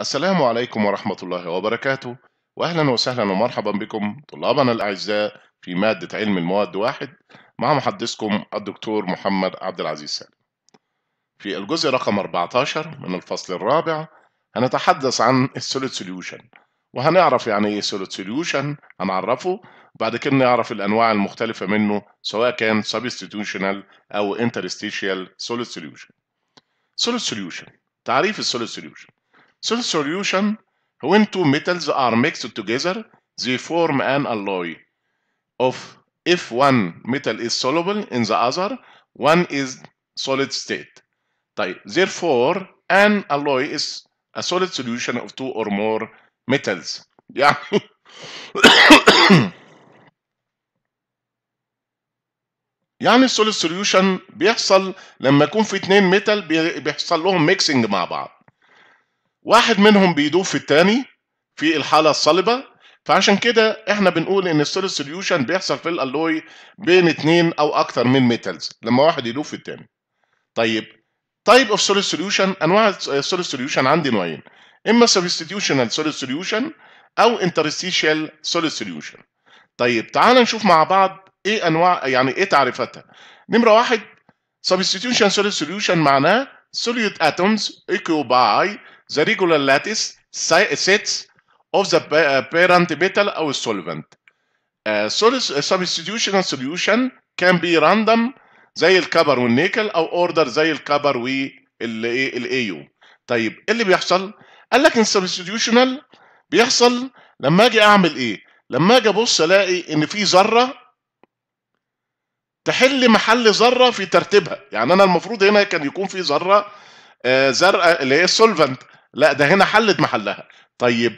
السلام عليكم ورحمة الله وبركاته وأهلا وسهلا ومرحبا بكم طلابنا الأعزاء في مادة علم المواد واحد مع محدثكم الدكتور محمد عبد العزيز سالم في الجزء رقم 14 من الفصل الرابع هنتحدث عن السوليد سوليوشن وهنعرف يعني ايه سوليد سوليوشن هنعرفه بعد كده نعرف الانواع المختلفه منه سواء كان سبستيتيوشنال او انترستيشيال سوليد سوليوشن سوليد سوليوشن تعريف السوليد سوليوشن So the solution, when two metals are mixed together, they form an alloy of if one metal is soluble in the other, one is solid state. Therefore, an alloy is a solid solution of two or more metals. Yeah. يعني السوليد سوليوشن بيحصل لما يكون في اتنين ميتال بيحصل لهم ميكسنج مع بعض واحد منهم بيدوب في الثاني في الحاله الصلبه فعشان كده احنا بنقول ان السوليد سوليوشن بيحصل في الالوي بين اثنين او اكثر من ميتالز لما واحد يدوب في الثاني طيب تايب اوف سوليد سوليوشن انواع السوليد سوليوشن عندي نوعين اما سبستيوشنال سوليد سوليوشن او انترستيشال سوليد سوليوشن طيب تعال نشوف مع بعض ايه انواع يعني ايه تعريفاتها نمره واحد سبستيوشن سوليد سوليوشن معناه سوليد اتومز ايكو باي the regular lattice sets of the uh, parent metal أو السولفنت. Uh, substitutional solution can be random زي الكبر والنيكل أو اوردر زي الكبر والايه الايو. طيب ايه اللي بيحصل؟ قال لك ان substitutional بيحصل لما اجي اعمل ايه؟ لما اجي ابص الاقي ان في ذره تحل محل ذره في ترتيبها، يعني انا المفروض هنا كان يكون في ذره آه، زرقاء اللي هي السولفنت لا ده هنا حلت محلها طيب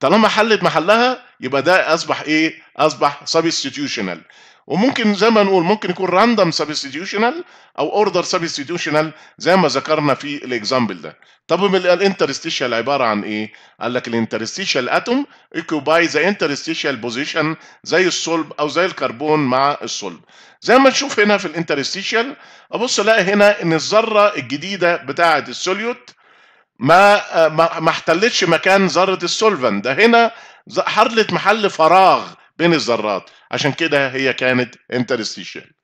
طالما حلت محلها يبقى ده اصبح ايه اصبح سبستيتيوشنال وممكن زي ما نقول ممكن يكون راندوم سبستيتيوشنال او اوردر سبستيتيوشنال زي ما ذكرنا في الاكزامبل ده طب الانترستيشال عباره عن ايه قال لك الانترستيشال اتوم اوكوباي ذا انترستيشال بوزيشن زي الصلب او زي الكربون مع الصلب زي ما نشوف هنا في الانترستيشال ابص الاقي هنا ان الذره الجديده بتاعه السوليوت آه، ما ما احتلتش مكان ذره السولفن ده هنا حلت محل فراغ بين الذرات عشان كده هي كانت انترستيشال